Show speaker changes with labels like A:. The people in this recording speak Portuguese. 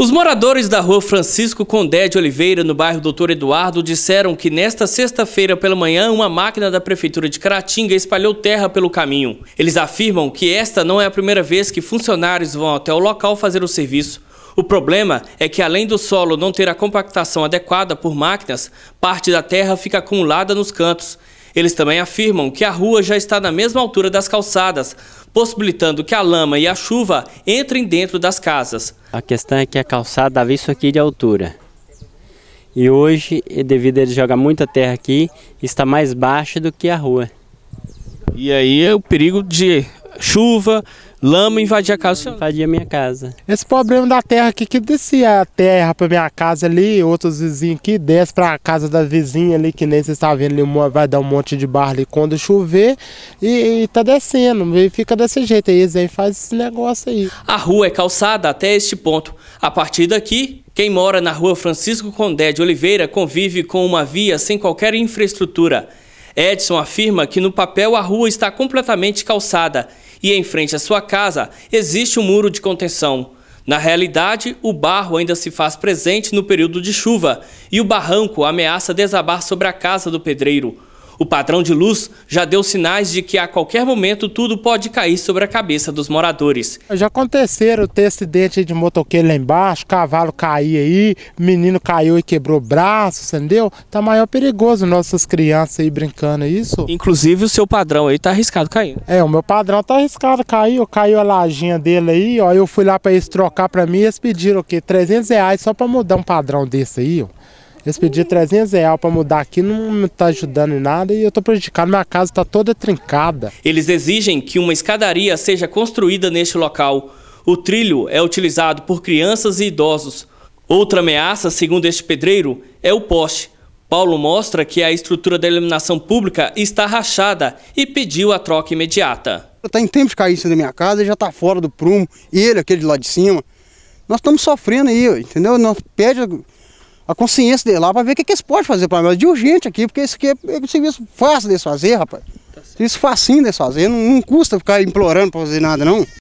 A: Os moradores da rua Francisco Condé de Oliveira, no bairro Doutor Eduardo, disseram que nesta sexta-feira pela manhã uma máquina da Prefeitura de Caratinga espalhou terra pelo caminho. Eles afirmam que esta não é a primeira vez que funcionários vão até o local fazer o serviço. O problema é que, além do solo não ter a compactação adequada por máquinas, parte da terra fica acumulada nos cantos. Eles também afirmam que a rua já está na mesma altura das calçadas, possibilitando que a lama e a chuva entrem dentro das casas.
B: A questão é que a calçada dava isso aqui de altura. E hoje, devido a ele jogar muita terra aqui, está mais baixa do que a rua. E aí é o perigo de chuva, lama invadia a casa. Invadia a minha casa.
C: Esse problema da terra aqui, que descia a terra para minha casa ali, outros vizinhos que desce para a casa da vizinha ali, que nem vocês estão tá vendo ali, vai dar um monte de barro ali quando chover, e, e tá descendo, e fica desse jeito. Aí eles aí esse negócio aí.
A: A rua é calçada até este ponto. A partir daqui, quem mora na rua Francisco Condé de Oliveira convive com uma via sem qualquer infraestrutura. Edson afirma que no papel a rua está completamente calçada e em frente à sua casa existe um muro de contenção. Na realidade, o barro ainda se faz presente no período de chuva e o barranco ameaça desabar sobre a casa do pedreiro. O patrão de luz já deu sinais de que a qualquer momento tudo pode cair sobre a cabeça dos moradores.
C: Já aconteceram ter acidente de motoqueiro lá embaixo, cavalo cair aí, menino caiu e quebrou braço, entendeu? Tá maior perigoso nossas crianças aí brincando é isso.
A: Inclusive o seu padrão aí tá arriscado caindo.
C: É, o meu padrão tá arriscado caiu, caiu a lajinha dele aí, ó, eu fui lá para eles trocar para mim, eles pediram o quê? 300 reais só para mudar um padrão desse aí, ó. Eles pediram 300 reais para mudar aqui, não está ajudando em nada e eu estou prejudicado, minha casa está toda trincada.
A: Eles exigem que uma escadaria seja construída neste local. O trilho é utilizado por crianças e idosos. Outra ameaça, segundo este pedreiro, é o poste. Paulo mostra que a estrutura da iluminação pública está rachada e pediu a troca imediata.
B: Está em tempo de cair isso da minha casa, já está fora do prumo, ele, aquele lá de cima. Nós estamos sofrendo aí, entendeu? Nós pede a consciência dele lá para ver o que, que eles podem fazer para nós de urgente aqui, porque isso aqui é, é um serviço fácil de fazer, rapaz. Tá isso facinho de fazer, não, não custa ficar implorando para fazer nada não.